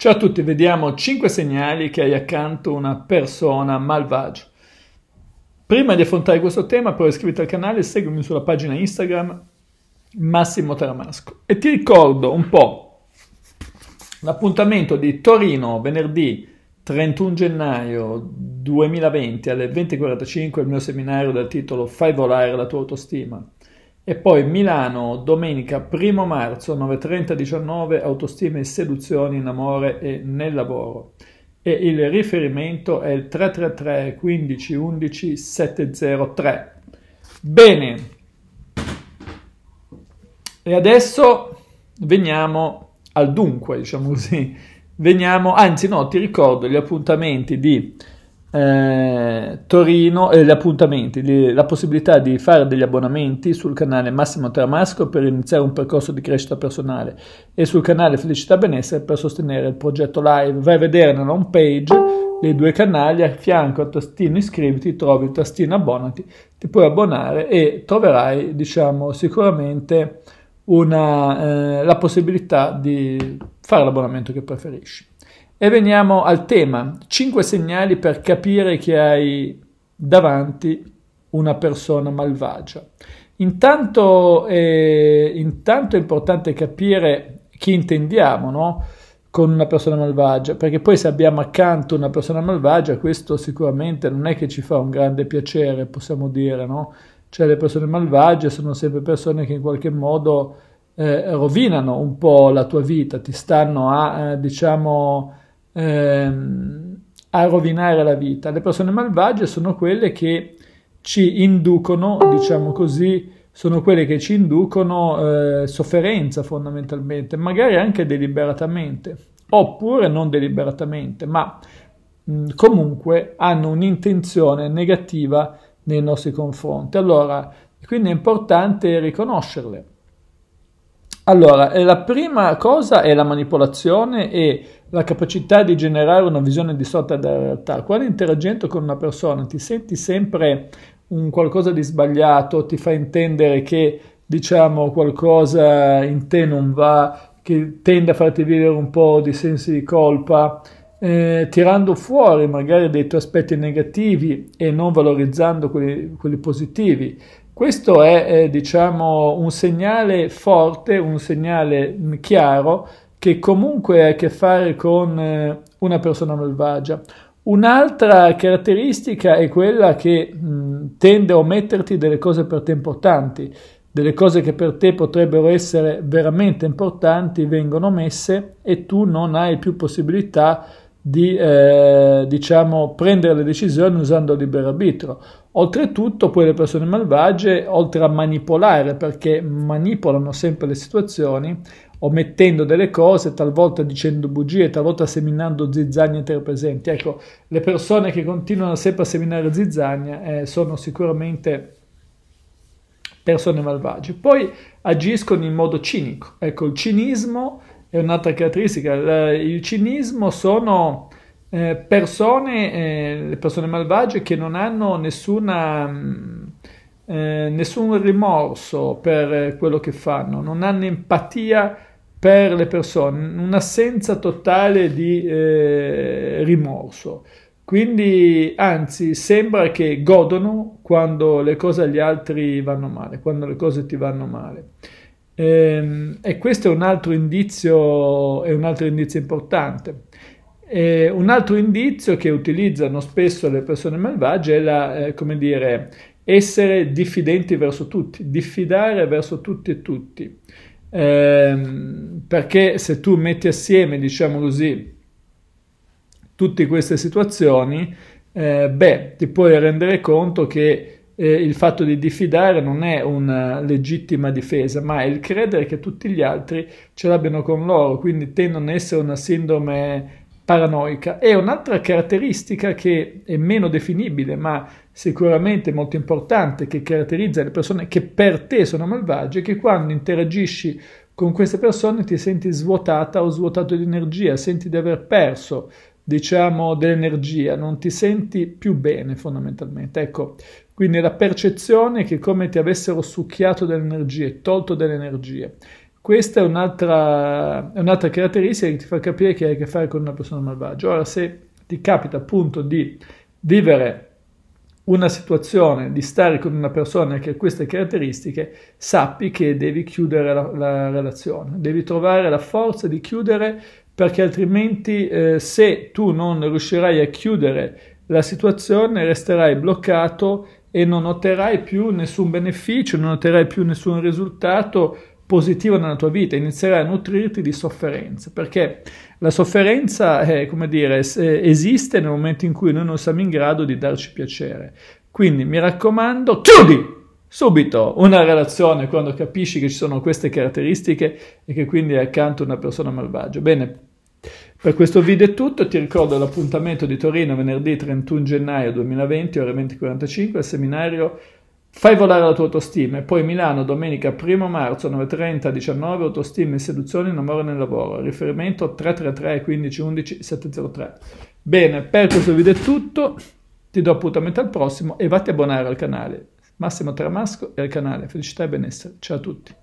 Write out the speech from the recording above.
Ciao a tutti, vediamo 5 segnali che hai accanto una persona malvagia. Prima di affrontare questo tema, però iscriviti al canale e seguimi sulla pagina Instagram Massimo Taramasco. E ti ricordo un po' l'appuntamento di Torino venerdì 31 gennaio 2020 alle 20.45 il mio seminario dal titolo Fai volare la tua autostima. E poi Milano, domenica 1 marzo 9.30-19, autostima e seduzioni in amore e nel lavoro. E il riferimento è il 333 15 11 703. Bene, e adesso veniamo al dunque, diciamo così. Veniamo, anzi no, ti ricordo gli appuntamenti di eh, Torino e eh, gli appuntamenti, le, la possibilità di fare degli abbonamenti sul canale Massimo Tramasco per iniziare un percorso di crescita personale e sul canale Felicità Benessere per sostenere il progetto live. Vai a vedere nella home page dei due canali, a fianco al tastino iscriviti trovi il tastino abbonati, ti puoi abbonare e troverai diciamo sicuramente una, eh, la possibilità di fare l'abbonamento che preferisci. E veniamo al tema, 5 segnali per capire che hai davanti una persona malvagia. Intanto, eh, intanto è importante capire chi intendiamo no? con una persona malvagia, perché poi se abbiamo accanto una persona malvagia, questo sicuramente non è che ci fa un grande piacere, possiamo dire, no? Cioè le persone malvagie sono sempre persone che in qualche modo eh, rovinano un po' la tua vita, ti stanno a, eh, diciamo, ehm, a rovinare la vita. Le persone malvagie sono quelle che ci inducono, diciamo così, sono quelle che ci inducono eh, sofferenza fondamentalmente, magari anche deliberatamente, oppure non deliberatamente, ma mh, mm, comunque hanno un'intenzione negativa nei nostri confronti. Allora, quindi è importante riconoscerle. Allora, eh, la prima cosa è la manipolazione e la capacità di generare una visione distorta della realtà. Quando interagendo con una persona ti senti sempre un qualcosa di sbagliato, ti fa intendere che diciamo qualcosa in te non va, che tende a farti vivere un po' di sensi di colpa, eh, tirando fuori magari dei tuoi aspetti negativi e non valorizzando quelli, quelli positivi. Questo è eh, diciamo, un segnale forte, un segnale chiaro che comunque ha a che fare con eh, una persona malvagia. Un'altra caratteristica è quella che mh, tende a ometterti delle cose per te importanti, delle cose che per te potrebbero essere veramente importanti vengono messe e tu non hai più possibilità di di eh, diciamo, prendere le decisioni usando il libero arbitro. Oltretutto poi le persone malvagie, oltre a manipolare, perché manipolano sempre le situazioni, omettendo delle cose, talvolta dicendo bugie, talvolta seminando zizzania tra i presenti. Ecco, le persone che continuano sempre a seminare zizzania eh, sono sicuramente persone malvagie. Poi agiscono in modo cinico. Ecco, il cinismo è un'altra caratteristica. Eh, il cinismo sono eh, persone, eh, le persone malvagie che non hanno nessuna, mm, nessun rimorso per quello che fanno, non hanno empatia per le persone, un'assenza totale di rimorso. Quindi, anzi, sembra che godono quando le cose agli altri vanno male, quando le cose ti vanno male. Ehm, e questo è un altro indizio, è un altro indizio importante. E un altro indizio che utilizzano spesso le persone malvagie è la, eh, come dire, essere diffidenti verso tutti, diffidare verso tutti e tutti. Ehm, perché se tu metti assieme, diciamo così, tutte queste situazioni, eh, beh, ti puoi rendere conto che eh, il fatto di diffidare non è una legittima difesa, ma è il credere che tutti gli altri ce l'abbiano con loro, quindi tendono ad essere una sindrome paranoica. E un'altra caratteristica che è meno definibile, ma sicuramente molto importante, che caratterizza le persone che per te sono malvagie, è che quando interagisci con queste persone ti senti svuotata o svuotato di energia, senti di aver perso, diciamo, dell'energia, non ti senti più bene fondamentalmente. Ecco, quindi la percezione è che come ti avessero succhiato delle energie, tolto delle energie. Questa è un'altra, è un'altra caratteristica che ti fa capire che hai a che fare con una persona malvagia. Ora, se ti capita appunto di vivere una situazione, di stare con una persona che ha queste caratteristiche, sappi che devi chiudere la, la, relazione, devi trovare la forza di chiudere perché altrimenti eh, se tu non riuscirai a chiudere la situazione resterai bloccato e non otterrai più nessun beneficio, non otterrai più nessun risultato positivo nella tua vita, inizierai a nutrirti di sofferenza, perché la sofferenza è, eh, come dire, eh, esiste nel momento in cui noi non siamo in grado di darci piacere. Quindi mi raccomando, chiudi subito una relazione quando capisci che ci sono queste caratteristiche e che quindi è accanto una persona malvagia. Bene, per questo video è tutto, ti ricordo l'appuntamento di Torino venerdì 31 gennaio 2020 ore 20.45 al seminario Fai volare la tua autostima e poi Milano domenica 1 marzo 9.30 19 autostima e seduzione in amore nel lavoro, riferimento 333 15 11 703. Bene, per questo video è tutto, ti do appuntamento al prossimo e vatti a abbonare al canale. Massimo Tramasco e al canale Felicità e Benessere. Ciao a tutti.